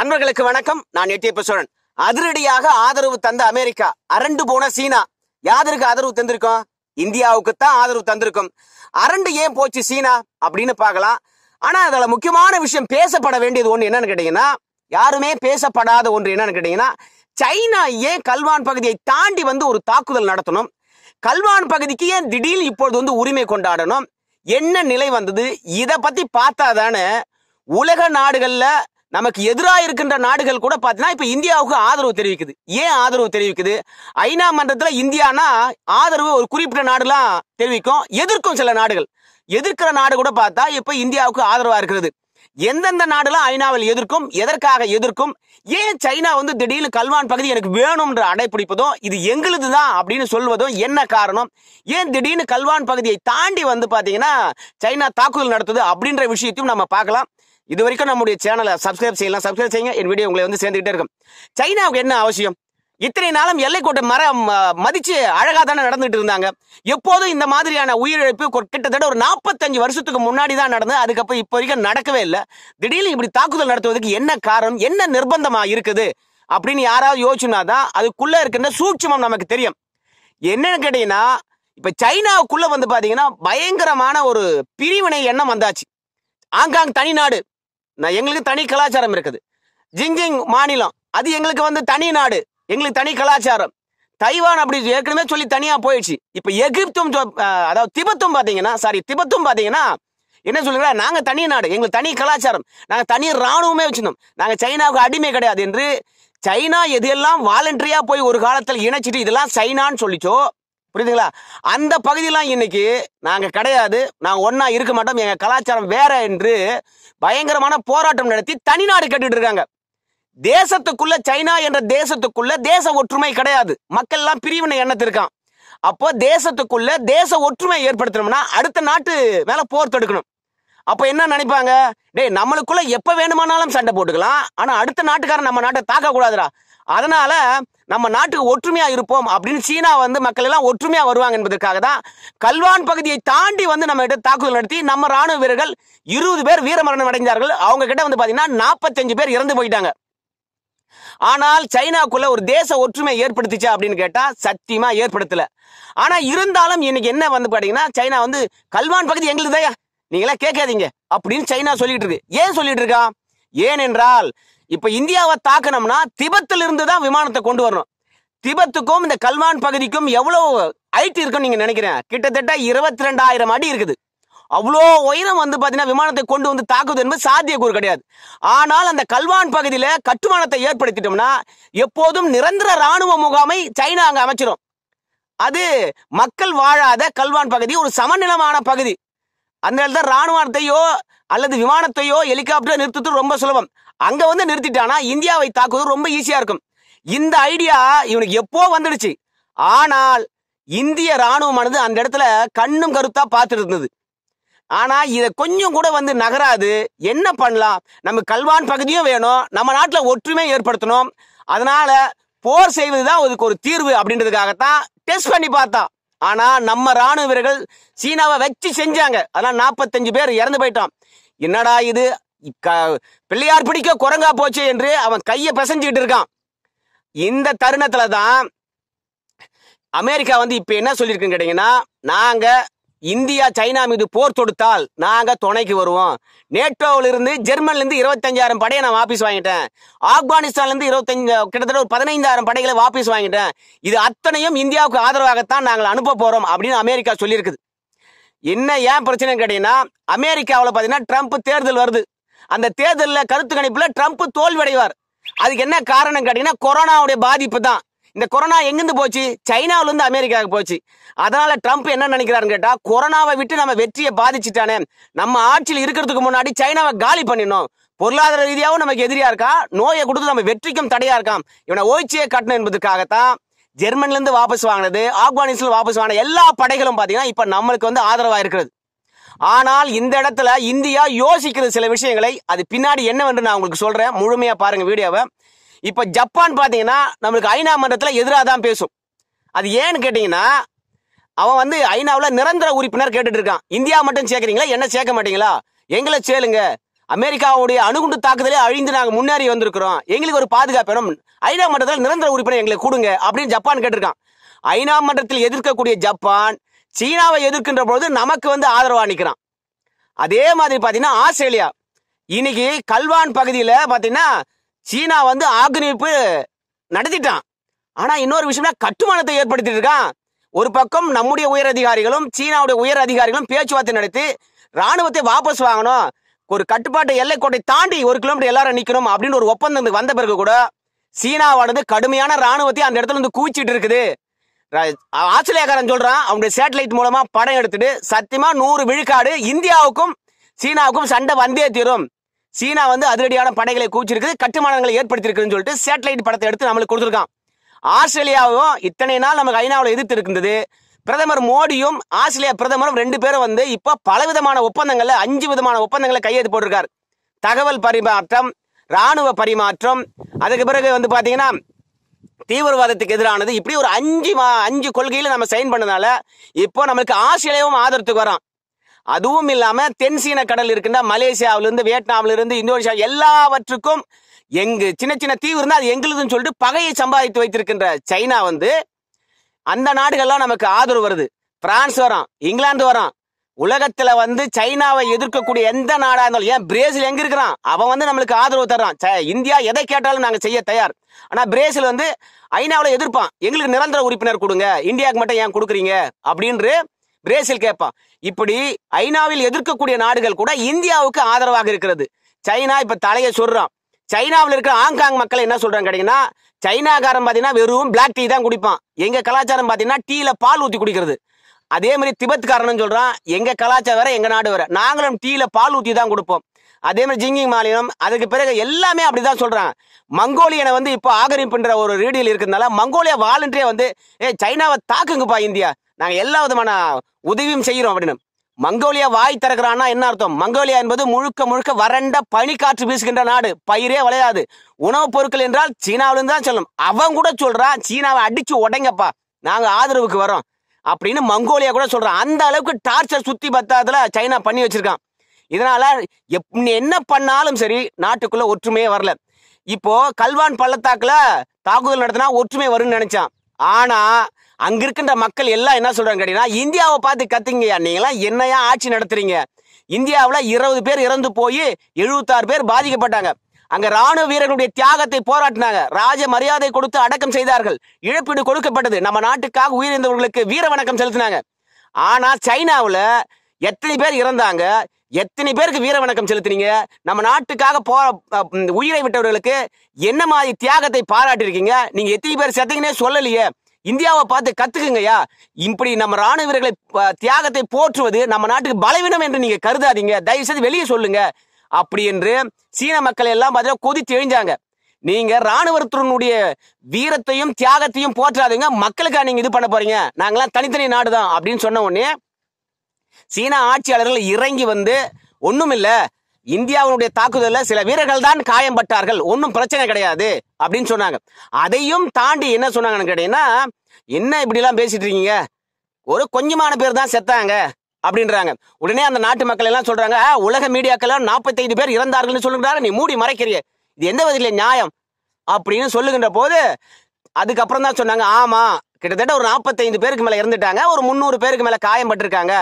நண்பர்களுக்கு வணக்கம் நான் எட்டியப்ப சோழன் அதிரடியாக ஆதரவு தந்த அமெரிக்கா அரண்டு போன சீனா யாதருக்கு ஆதரவு தந்திருக்கோம் இந்தியாவுக்கு தான் ஆதரவு தந்திருக்கும் அரண்டு ஏன் போச்சு சீனா அப்படின்னு பார்க்கலாம் ஆனா அதுல முக்கியமான விஷயம் பேசப்பட வேண்டியது ஒன்று என்னன்னு கேட்டீங்கன்னா யாருமே பேசப்படாத ஒன்று என்னன்னு கேட்டீங்கன்னா சைனா ஏன் கல்வான் பகுதியை தாண்டி வந்து ஒரு தாக்குதல் நடத்தணும் கல்வான் பகுதிக்கு ஏன் திடீர்னு இப்பொழுது வந்து உரிமை கொண்டாடணும் என்ன நிலை வந்தது இதை பத்தி பார்த்தா தானே உலக நாடுகளில் நமக்கு எதிராக இருக்கின்ற நாடுகள் கூட பார்த்தீங்கன்னா இப்போ இந்தியாவுக்கு ஆதரவு தெரிவிக்குது ஏன் ஆதரவு தெரிவிக்குது ஐநா மன்றத்தில் இந்தியானா ஆதரவு ஒரு குறிப்பிட்ட நாடுலாம் தெரிவிக்கும் எதிர்க்கும் சில நாடுகள் எதிர்க்கிற நாடு கூட பார்த்தா இப்போ இந்தியாவுக்கு ஆதரவாக இருக்கிறது எந்தெந்த நாடுலாம் ஐநாவில் எதிர்க்கும் எதற்காக எதிர்க்கும் ஏன் சைனா வந்து திடீர்னு கல்வான் பகுதி எனக்கு வேணும்ன்ற அடைப்பிடிப்பதும் இது எங்களுது தான் அப்படின்னு சொல்வதும் என்ன காரணம் ஏன் திடீர்னு கல்வான் பகுதியை தாண்டி வந்து பார்த்தீங்கன்னா சைனா தாக்குதல் நடத்துது அப்படின்ற விஷயத்தையும் நம்ம பார்க்கலாம் இது வரைக்கும் நம்முடைய சேனலை சப்ஸ்கிரைப் செய்யலாம் சப்ஸ்கிரைப் செய்யுங்க என் வீடியோ உங்களை வந்து சேர்ந்துகிட்டே இருக்கும் சைனாவுக்கு என்ன அவசியம் இத்தனை நாளும் எல்லைக்கோட்டை மரம் மதிச்சு அழகா தானே நடந்துட்டு இருந்தாங்க எப்போதும் இந்த மாதிரியான உயிரிழப்பு கிட்டத்தட்ட ஒரு நாற்பத்தஞ்சு வருஷத்துக்கு முன்னாடி தான் நடந்தது அதுக்கப்புறம் இப்போ வரைக்கும் நடக்கவே இல்லை திடீர்னு இப்படி தாக்குதல் நடத்துவதற்கு என்ன காரணம் என்ன நிர்பந்தமா இருக்குது அப்படின்னு யாராவது யோசிச்சுனா தான் அதுக்குள்ள இருக்கின்ற சூட்சமம் நமக்கு தெரியும் என்னன்னு கேட்டீங்கன்னா இப்ப சைனாவுக்குள்ள வந்து பாத்தீங்கன்னா பயங்கரமான ஒரு பிரிவினை எண்ணம் வந்தாச்சு ஆங்காங் தனிநாடு நான் எங்களுக்கு தனி கலாச்சாரம் இருக்குது ஜிங்ஜிங் மாநிலம் அது எங்களுக்கு வந்து தனி நாடு எங்களுக்கு தனி கலாச்சாரம் தைவான் அப்படி ஏற்கனவே சொல்லி தனியா போயிடுச்சு இப்ப எகிப்தும் அதாவது திபத்தும் பாத்தீங்கன்னா சாரி திபத்தும் பாத்தீங்கன்னா என்ன சொல்லுங்க நாங்க தனி நாடு எங்களுக்கு தனி கலாச்சாரம் நாங்க தனி ராணுவமே வச்சிருந்தோம் நாங்க சைனாவுக்கு அடிமை கிடையாது என்று சைனா எது எல்லாம் வாலண்டரியா போய் ஒரு காலத்தில் இணைச்சிட்டு இதெல்லாம் சைனான்னு சொல்லிச்சோ புரியுதுங்களா அந்த பகுதியெல்லாம் இன்னைக்கு நாங்கள் கிடையாது நாங்கள் ஒன்றா இருக்க மாட்டோம் எங்கள் கலாச்சாரம் வேற என்று பயங்கரமான போராட்டம் நடத்தி தனிநாடு கட்டிட்டு இருக்காங்க தேசத்துக்குள்ள சைனா என்ற தேசத்துக்குள்ள தேச ஒற்றுமை கிடையாது மக்கள் எல்லாம் பிரிவினை எண்ணத்திருக்கான் அப்போ தேசத்துக்குள்ள தேச ஒற்றுமை ஏற்படுத்தணும்னா அடுத்த நாட்டு மேல போர் தடுக்கணும் அப்போ என்ன நினைப்பாங்க டேய் நம்மளுக்குள்ள எப்ப வேணுமானாலும் சண்டை போட்டுக்கலாம் ஆனா அடுத்த நாட்டுக்காரன் நம்ம நாட்டை தாக்க கூடாதுடா அதனால நம்ம நாட்டுக்கு ஒற்றுமையா இருப்போம் அப்படின்னு சீனா வந்து மக்கள் எல்லாம் ஒற்றுமையா வருவாங்க என்பதற்காக தான் கல்வான் பகுதியை தாண்டி வந்து நம்ம கிட்ட தாக்குதல் நடத்தி நம்ம ராணுவ வீரர்கள் இருபது பேர் வீரமரணம் அடைந்தார்கள் அவங்க கிட்ட வந்து பாத்தீங்கன்னா நாற்பத்தஞ்சு பேர் இறந்து போயிட்டாங்க ஆனால் சைனாக்குள்ள ஒரு தேச ஒற்றுமை ஏற்படுத்திச்சா அப்படின்னு கேட்டா சத்தியமா ஏற்படுத்தல ஆனா இருந்தாலும் இன்னைக்கு என்ன வந்து பாத்தீங்கன்னா சைனா வந்து கல்வான் பகுதி எங்களுக்கு தயா நீங்களா கேட்காதீங்க அப்படின்னு சைனா சொல்லிட்டு இருக்கு ஏன் சொல்லிட்டு இருக்கா ஏனென்றால் இப்ப இந்தியாவை தாக்கணும்னா திபத்துல இருந்து தான் விமானத்தை கொண்டு வரணும் திபத்துக்கும் இந்த கல்வான் பகுதிக்கும் எவ்வளவு ஹைட் இருக்குன்னு நீங்க நினைக்கிறேன் கிட்டத்தட்ட இருபத்தி ரெண்டாயிரம் அடி இருக்குது அவ்வளோ உயரம் வந்து பார்த்தீங்கன்னா விமானத்தை கொண்டு வந்து தாக்குவது என்பது சாத்தியக்கூறு கிடையாது ஆனால் அந்த கல்வான் பகுதியில் கட்டுமானத்தை ஏற்படுத்திட்டோம்னா எப்போதும் நிரந்தர ராணுவ முகாமை சைனா அங்கே அமைச்சிடும் அது மக்கள் வாழாத கல்வான் பகுதி ஒரு சமநிலமான பகுதி அதனால தான் ராணுவத்தையோ அல்லது விமானத்தையோ ஹெலிகாப்டர் நிறுத்துறது ரொம்ப சுலபம் அங்க வந்து நிறுத்திட்டானா இந்தியாவை தாக்குவது ரொம்ப ஈஸியா இருக்கும் இந்த ஐடியா இவனுக்கு எப்போ வந்துடுச்சு ஆனால் இந்திய ராணுவமானது அந்த இடத்துல கண்ணும் கருத்தா பார்த்துட்டு இருந்தது ஆனா இதை கொஞ்சம் கூட வந்து நகராது என்ன பண்ணலாம் நம்ம கல்வான் பகுதியும் வேணும் நம்ம நாட்டில் ஒற்றுமை ஏற்படுத்தணும் அதனால போர் செய்வது தான் அதுக்கு ஒரு தீர்வு அப்படின்றதுக்காகத்தான் டெஸ்ட் பண்ணி பார்த்தான் ஆனா நம்ம ராணுவ வீரர்கள் சீனாவை வச்சு செஞ்சாங்க அதனால நாற்பத்தஞ்சு பேர் இறந்து போயிட்டான் என்னடா இது பிள்ளையார் பிடிக்க குரங்கா போச்சு என்று அவன் கையை பிசைஞ்சுக்கிட்டு இருக்கான் இந்த தருணத்துல தான் அமெரிக்கா வந்து இப்ப என்ன சொல்லியிருக்குன்னு கேட்டீங்கன்னா நாங்க இந்தியா சைனா மீது போர் தொடுத்தால் நாங்க துணைக்கு வருவோம் நேட்டோவிலிருந்து ஜெர்மன்லேருந்து இருபத்தஞ்சாயிரம் படையை நான் வாபீஸ் வாங்கிட்டேன் ஆப்கானிஸ்தான்லேருந்து இருபத்தஞ்சு கிட்டத்தட்ட ஒரு பதினைந்தாயிரம் படைகளை வாபிஸ் வாங்கிட்டேன் இது அத்தனையும் இந்தியாவுக்கு ஆதரவாகத்தான் நாங்கள் அனுப்ப போறோம் அப்படின்னு அமெரிக்கா சொல்லியிருக்குது என்ன ஏன் பிரச்சனைன்னு கேட்டீங்கன்னா அமெரிக்காவில் பார்த்தீங்கன்னா ட்ரம்ப் தேர்தல் வருது அந்த தேர்தலில் கருத்து கணிப்பில் ட்ரம்ப் தோல்வடைவார் அதுக்கு என்ன காரணம் கேட்டீங்கன்னா கொரோனாவுடைய பாதிப்பு தான் இந்த கொரோனா எங்கிருந்து போச்சு சைனாவிலேருந்து அமெரிக்காவுக்கு போச்சு அதனால ட்ரம்ப் என்ன நினைக்கிறாருன்னு கேட்டா கொரோனாவை விட்டு நம்ம வெற்றியை பாதிச்சுட்டானே நம்ம ஆட்சியில் இருக்கிறதுக்கு முன்னாடி சைனாவை காலி பண்ணினோம் பொருளாதார ரீதியாகவும் நமக்கு எதிரியா இருக்கா நோயை கொடுத்து நம்ம வெற்றிக்கும் தடையா இருக்காம் இவனை ஓய்ச்சியை கட்டணும் என்பதற்காகத்தான் ஜெர்மன்லேருந்து வாபஸ் வாங்கினது ஆப்கானிஸ்தான் வாபஸ் வாங்கின எல்லா படைகளும் பார்த்தீங்கன்னா இப்போ நம்மளுக்கு வந்து ஆதரவாக இருக்கிறது ஆனால் இந்த இடத்துல இந்தியா யோசிக்கிற சில விஷயங்களை அது பின்னாடி என்னவென்று நான் உங்களுக்கு சொல்றேன் முழுமையா பாருங்க வீடியோவை இப்போ ஜப்பான் பார்த்தீங்கன்னா நம்மளுக்கு ஐநா மன்றத்தில் எதிராக தான் பேசும் அது ஏன்னு கேட்டிங்கன்னா அவன் வந்து ஐநாவில் நிரந்தர உறுப்பினர் கேட்டுட்டு இருக்கான் இந்தியா மட்டும் சேர்க்குறீங்களா என்ன சேர்க்க மாட்டீங்களா எங்களை சேலுங்க அமெரிக்காவுடைய அணுகுண்டு தாக்குதலே அழிந்து நாங்கள் முன்னேறி வந்திருக்கிறோம் எங்களுக்கு ஒரு பாதுகாப்பு வேணும் ஐநா மன்றத்தில் நிரந்தர உறுப்பினர் எங்களை கொடுங்க அப்படின்னு ஜப்பான் கேட்டிருக்கான் ஐநா மன்றத்தில் எதிர்க்கக்கூடிய ஜப்பான் சீனாவை எதிர்க்கின்ற பொழுது நமக்கு வந்து ஆதரவாக நிற்கிறான் அதே மாதிரி பார்த்தீங்கன்னா ஆஸ்திரேலியா இன்னைக்கு கல்வான் பகுதியில் பார்த்தீங்கன்னா சீனா வந்து ஆக்கிரமிப்பு நடத்திட்டான் ஆனா இன்னொரு விஷயம்னா கட்டுமானத்தை ஏற்படுத்திட்டு இருக்கான் ஒரு பக்கம் நம்முடைய உயர் அதிகாரிகளும் சீனாவுடைய உயர் அதிகாரிகளும் பேச்சுவார்த்தை நடத்தி ராணுவத்தை வாபஸ் வாங்கணும் ஒரு கட்டுப்பாட்டு எல்லைக்கோட்டை தாண்டி ஒரு கிலோமீட்டர் எல்லாரும் நிக்கணும் அப்படின்னு ஒரு ஒப்பந்தம் வந்த பிறகு கூட சீனாவானது கடுமையான ராணுவத்தை அந்த இடத்துல வந்து கூச்சிட்டு இருக்குது ஆஸ்திரேலியாக்காரன் சொல்றான் அவனுடைய சேட்டலைட் மூலமா படம் எடுத்துட்டு சத்தியமா நூறு விழுக்காடு இந்தியாவுக்கும் சீனாவுக்கும் சண்டை வந்தே தீரும் சீனா வந்து அதிரடியான படைகளை கூச்சிருக்கு கட்டுமானங்களை ஏற்படுத்தியிருக்குன்னு சொல்லிட்டு சேட்டலைட் படத்தை எடுத்து நம்மளுக்கு கொடுத்துருக்கான் ஆஸ்திரேலியாவும் இத்தனை நாள் நமக்கு ஐநாவில் எதிர்த்து இருக்கின்றது பிரதமர் மோடியும் ஆஸ்திரேலியா பிரதமரும் ரெண்டு பேரும் வந்து இப்போ பலவிதமான ஒப்பந்தங்கள்ல அஞ்சு விதமான ஒப்பந்தங்களை கையெழுத்து போட்டிருக்காரு தகவல் பரிமாற்றம் ராணுவ பரிமாற்றம் அதுக்கு பிறகு வந்து பாத்தீங்கன்னா தீவிரவாதத்துக்கு எதிரானது இப்படி ஒரு அஞ்சு அஞ்சு கொள்கையில நம்ம சைன் பண்ணதால இப்போ நம்மளுக்கு ஆஸ்திரேலியாவும் ஆதரத்துக்கு வரோம் அதுவும் இல்லாம தென்சீன கடல் இருந்து வியட்நாம்ல இருந்து இந்தோனேஷியா எல்லாவற்றுக்கும் எங்கு சின்ன சின்ன தீவு இருந்தால் அது எங்களுதுன்னு சொல்லிட்டு பகையை சம்பாதித்து வைத்திருக்கின்ற சைனா வந்து அந்த நாடுகள்லாம் நமக்கு ஆதரவு வருது பிரான்ஸ் வரும் இங்கிலாந்து வரும் உலகத்துல வந்து சைனாவை எதிர்க்கக்கூடிய எந்த நாடா இருந்தாலும் ஏன் பிரேசில் எங்க இருக்கிறான் அவன் வந்து நம்மளுக்கு ஆதரவு தர்றான் இந்தியா எதை கேட்டாலும் நாங்க செய்ய தயார் ஆனா பிரேசில் வந்து ஐநாவில் எதிர்ப்பான் எங்களுக்கு நிரந்தர உறுப்பினர் கொடுங்க இந்தியாவுக்கு மட்டும் ஏன் கொடுக்குறீங்க அப்படின்னு பிரேசில் கேட்பான் இப்படி ஐநாவில் எதிர்க்கக்கூடிய நாடுகள் கூட இந்தியாவுக்கு ஆதரவாக இருக்கிறது சைனா இப்ப தலையை சொல்றான் சைனாவில் இருக்கிற ஹாங்காங் மக்கள் என்ன சொல்றாங்க கேட்டீங்கன்னா சைனாக்காரன் பார்த்தீங்கன்னா வெறும் பிளாக் டீ தான் குடிப்பான் எங்க கலாச்சாரம் பார்த்தீங்கன்னா டீல பால் ஊற்றி குடிக்கிறது அதே மாதிரி திபத்காரன் சொல்றான் எங்க கலாச்சாரம் வேற எங்க நாடு வேற நாங்களும் டீல பால் ஊற்றி தான் கொடுப்போம் அதே மாதிரி ஜிங்கிங் மாநிலம் அதுக்கு பிறகு எல்லாமே அப்படிதான் சொல்றாங்க மங்கோலியனை வந்து இப்போ ஆகரிப்புன்ற ஒரு ரீடியில் இருக்கிறதுனால மங்கோலியா வாலண்டியர் வந்து ஏ சைனாவை தாக்குங்கப்பா இந்தியா நாங்கள் எல்லா விதமான உதவியும் செய்கிறோம் அப்படின்னு மங்கோலியா வாய் திறக்கிறான்னா என்ன அர்த்தம் மங்கோலியா என்பது முழுக்க முழுக்க வறண்ட பனிக்காற்று வீசுகின்ற நாடு பயிரே விளையாது உணவுப் பொருட்கள் என்றால் சீனாவிலிருந்து தான் சொல்லும் அவன் கூட சொல்றான் சீனாவை அடிச்சு உடைங்கப்பா நாங்க ஆதரவுக்கு வரோம் அப்படின்னு மங்கோலியா கூட சொல்றான் அந்த அளவுக்கு டார்ச்சர் சுத்தி பத்தாதுல சைனா பண்ணி வச்சிருக்கான் இதனால எப் என்ன பண்ணாலும் சரி நாட்டுக்குள்ள ஒற்றுமையே வரல இப்போ கல்வான் பள்ளத்தாக்குல தாக்குதல் நடத்தினா ஒற்றுமை வரும்னு நினைச்சான் ஆனா அங்க இருக்கின்ற மக்கள் எல்லாம் என்ன சொல்றாங்க கேட்டீங்கன்னா இந்தியாவை பார்த்து கத்திங்க நீங்களாம் என்னையா ஆட்சி நடத்துறீங்க இந்தியாவில் இருபது பேர் இறந்து போய் எழுபத்தாறு பேர் பாதிக்கப்பட்டாங்க அங்க ராணுவ வீரர்களுடைய தியாகத்தை போராட்டினாங்க ராஜ மரியாதை கொடுத்து அடக்கம் செய்தார்கள் இழப்பீடு கொடுக்கப்பட்டது நம்ம நாட்டுக்காக உயிரிழந்தவர்களுக்கு வீர வணக்கம் செலுத்தினாங்க ஆனா சைனாவில் எத்தனை பேர் இறந்தாங்க எத்தனை பேருக்கு வீர வணக்கம் செலுத்தினீங்க நம்ம நாட்டுக்காக போ உயிரை விட்டவர்களுக்கு என்ன மாதிரி தியாகத்தை பாராட்டிருக்கீங்க நீங்க எத்தனை பேர் செத்தீங்கன்னே சொல்லலையே இந்தியாவை பார்த்து கத்துக்குங்கய்யா இப்படி நம்ம ராணுவ வீரர்களை தியாகத்தை போற்றுவது நம்ம நாட்டுக்கு பலவீனம் என்று நீங்க கருதாதீங்க தயவு செய்து வெளியே சொல்லுங்க அப்படி என்று சீன மக்கள் எல்லாம் பார்த்தீங்கன்னா கொதித்து எழுந்தாங்க நீங்க ராணுவத்தினுடைய வீரத்தையும் தியாகத்தையும் போற்றாதீங்க மக்களுக்காக நீங்க இது பண்ண போறீங்க நாங்களாம் தனித்தனி நாடுதான் அப்படின்னு சொன்ன உடனே சீனா ஆட்சியாளர்கள் இறங்கி வந்து ஒண்ணும் இல்லை இந்தியாவுடைய தாக்குதலில் சில வீரர்கள் தான் காயம்பட்டார்கள் ஒன்றும் பிரச்சனை கிடையாது அப்படின்னு சொன்னாங்க அதையும் தாண்டி என்ன சொன்னாங்கன்னு கேட்டீங்கன்னா என்ன இப்படிலாம் பேசிட்டு இருக்கீங்க ஒரு கொஞ்சமான பேர் தான் செத்தாங்க அப்படின்றாங்க உடனே அந்த நாட்டு மக்கள் எல்லாம் சொல்றாங்க உலக மீடியாக்கள் நாற்பத்தைந்து பேர் இறந்தார்கள்னு சொல்லுகிறாங்க நீ மூடி மறைக்கிறிய இது எந்த வகையில நியாயம் அப்படின்னு சொல்லுகின்ற போது அதுக்கப்புறம் தான் சொன்னாங்க ஆமா கிட்டத்தட்ட ஒரு நாற்பத்தைந்து பேருக்கு மேலே இறந்துட்டாங்க ஒரு முந்நூறு பேருக்கு மேலே காயம்பட்டிருக்காங்க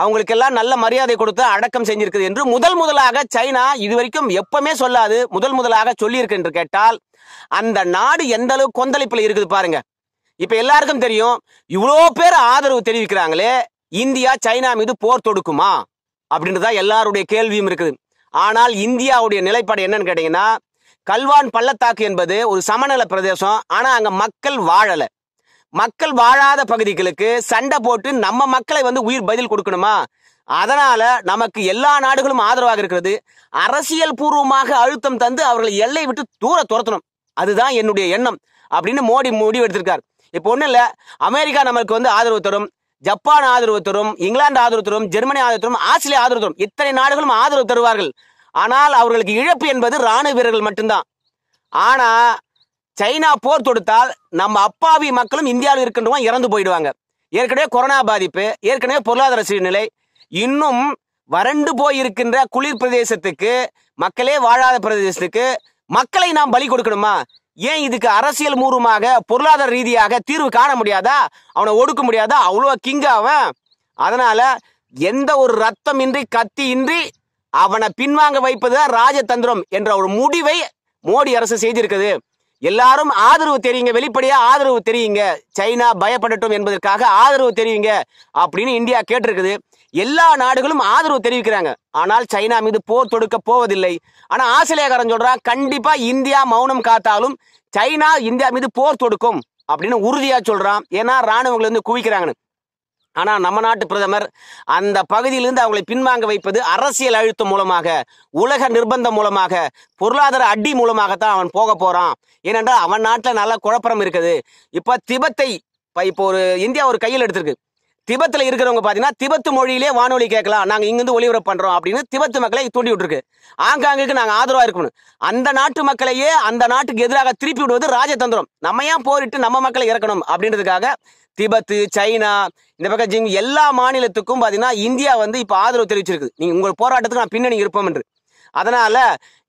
அவங்களுக்கெல்லாம் நல்ல மரியாதை கொடுத்து அடக்கம் செஞ்சிருக்குது என்று முதல் முதலாக சைனா இது வரைக்கும் எப்பவுமே சொல்லாது முதல் முதலாக சொல்லியிருக்கு என்று கேட்டால் அந்த நாடு எந்த அளவு கொந்தளிப்பில் இருக்குது பாருங்க இப்போ எல்லாருக்கும் தெரியும் இவ்வளோ பேர் ஆதரவு தெரிவிக்கிறாங்களே இந்தியா சைனா மீது போர் தொடுக்குமா அப்படின்றது தான் எல்லாருடைய கேள்வியும் இருக்குது ஆனால் இந்தியாவுடைய நிலைப்பாடு என்னன்னு கேட்டீங்கன்னா கல்வான் பள்ளத்தாக்கு என்பது ஒரு சமநல பிரதேசம் ஆனால் அங்கே மக்கள் வாழலை மக்கள் வாழாத பகுதிகளுக்கு சண்டை போட்டு நம்ம மக்களை வந்து உயிர் பதில் கொடுக்கணுமா அதனால நமக்கு எல்லா நாடுகளும் ஆதரவாக இருக்கிறது அரசியல் பூர்வமாக அழுத்தம் தந்து அவர்களை எல்லை விட்டு தூர துரத்தணும் அதுதான் என்னுடைய எண்ணம் அப்படின்னு மோடி முடிவு எடுத்திருக்கார் இப்போ ஒன்றும் இல்லை அமெரிக்கா நமக்கு வந்து ஆதரவு தரும் ஜப்பான் ஆதரவு தரும் இங்கிலாந்து ஆதரவு தரும் ஜெர்மனி ஆதரவு தரும் ஆஸ்திரேலியா ஆதரவு தரும் இத்தனை நாடுகளும் ஆதரவு தருவார்கள் ஆனால் அவர்களுக்கு இழப்பு என்பது ராணுவ வீரர்கள் மட்டும்தான் ஆனா சைனா போர் தொடுத்தால் நம்ம அப்பாவி மக்களும் இந்தியாவில் இருக்கின்றவங்க இறந்து போயிடுவாங்க ஏற்கனவே கொரோனா பாதிப்பு ஏற்கனவே பொருளாதார சூழ்நிலை இன்னும் வறண்டு போயிருக்கின்ற குளிர் பிரதேசத்துக்கு மக்களே வாழாத பிரதேசத்துக்கு மக்களை நாம் பலி கொடுக்கணுமா ஏன் இதுக்கு அரசியல் மூர்வமாக பொருளாதார ரீதியாக தீர்வு காண முடியாதா அவனை ஒடுக்க முடியாதா அவ்வளோ கிங் அவன் அதனால எந்த ஒரு ரத்தம் கத்தி கத்தியின்றி அவனை பின்வாங்க வைப்பது தான் ராஜதந்திரம் என்ற ஒரு முடிவை மோடி அரசு செய்திருக்குது எல்லாரும் ஆதரவு தெரியுங்க வெளிப்படையா ஆதரவு தெரியுங்க சைனா பயப்படட்டும் என்பதற்காக ஆதரவு தெரியுங்க அப்படின்னு இந்தியா கேட்டிருக்குது எல்லா நாடுகளும் ஆதரவு தெரிவிக்கிறாங்க ஆனால் சைனா மீது போர் தொடுக்க போவதில்லை ஆனா ஆசிரியக்காரன் சொல்றான் கண்டிப்பா இந்தியா மௌனம் காத்தாலும் சைனா இந்தியா மீது போர் தொடுக்கும் அப்படின்னு உறுதியா சொல்றான் ஏன்னா ராணுவங்களை வந்து குவிக்கிறாங்கன்னு ஆனால் நம்ம நாட்டு பிரதமர் அந்த பகுதியிலிருந்து அவங்களை பின்வாங்க வைப்பது அரசியல் அழுத்தம் மூலமாக உலக நிர்பந்தம் மூலமாக பொருளாதார அடி மூலமாகத்தான் அவன் போக போகிறான் ஏனென்றால் அவன் நாட்டில் நல்ல குழப்பம் இருக்குது இப்போ திபத்தை இப்போ ஒரு இந்தியா ஒரு கையில் எடுத்திருக்கு திபத்தில் இருக்கிறவங்க பார்த்தீங்கன்னா திபத்து மொழியிலே வானொலி கேட்கலாம் நாங்கள் இங்கேருந்து ஒளிபரப்பு பண்ணுறோம் அப்படின்னு திபத்து மக்களை தூண்டி விட்டுருக்கு ஆங்காங்குக்கு நாங்கள் ஆதரவாக இருக்கணும் அந்த நாட்டு மக்களையே அந்த நாட்டுக்கு எதிராக திருப்பி விடுவது ராஜதந்திரம் நம்ம ஏன் போரிட்டு நம்ம மக்களை இறக்கணும் அப்படின்றதுக்காக திபத்து சைனா இந்த பக்கம் ஜிம் எல்லா மாநிலத்துக்கும் பார்த்தீங்கன்னா இந்தியா வந்து இப்போ ஆதரவு தெரிவிச்சிருக்கு நீங்கள் உங்கள் போராட்டத்துக்கு நான் பின்னணி இருப்போம் என்று அதனால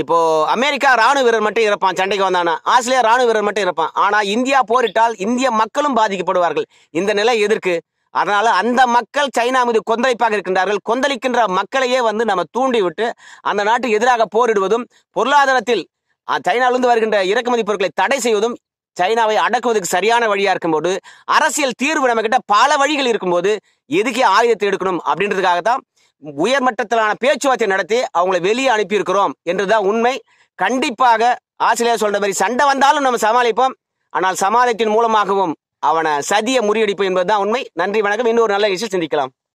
இப்போ அமெரிக்கா ராணுவ வீரர் மட்டும் இருப்பான் சண்டைக்கு வந்தானா ஆஸ்திரேலியா ராணுவ வீரர் மட்டும் இருப்பான் ஆனால் இந்தியா போரிட்டால் இந்திய மக்களும் பாதிக்கப்படுவார்கள் இந்த நிலை எதிர்க்கு அதனால அந்த மக்கள் சைனா மீது கொந்தளிப்பாக இருக்கின்றார்கள் கொந்தளிக்கின்ற மக்களையே வந்து நம்ம தூண்டிவிட்டு அந்த நாட்டுக்கு எதிராக போரிடுவதும் பொருளாதாரத்தில் சைனாவிலிருந்து வருகின்ற இறக்குமதி பொருட்களை தடை செய்வதும் சைனாவை அடக்குவதற்கு சரியான வழியா இருக்கும்போது அரசியல் தீர்வு நம்ம கிட்ட பல வழிகள் இருக்கும்போது எதுக்கே ஆயுதத்தை எடுக்கணும் அப்படின்றதுக்காக தான் உயர்மட்டத்திலான பேச்சுவார்த்தை நடத்தி அவங்களை வெளியே அனுப்பியிருக்கிறோம் என்றுதான் உண்மை கண்டிப்பாக ஆசிரியர் சொல்ற மாதிரி சண்டை வந்தாலும் நம்ம சமாளிப்போம் ஆனால் சமாளித்தின் மூலமாகவும் அவனை சதியை முறியடிப்போம் என்பதுதான் உண்மை நன்றி வணக்கம் இன்னொரு நல்ல விஷயம் சிந்திக்கலாம்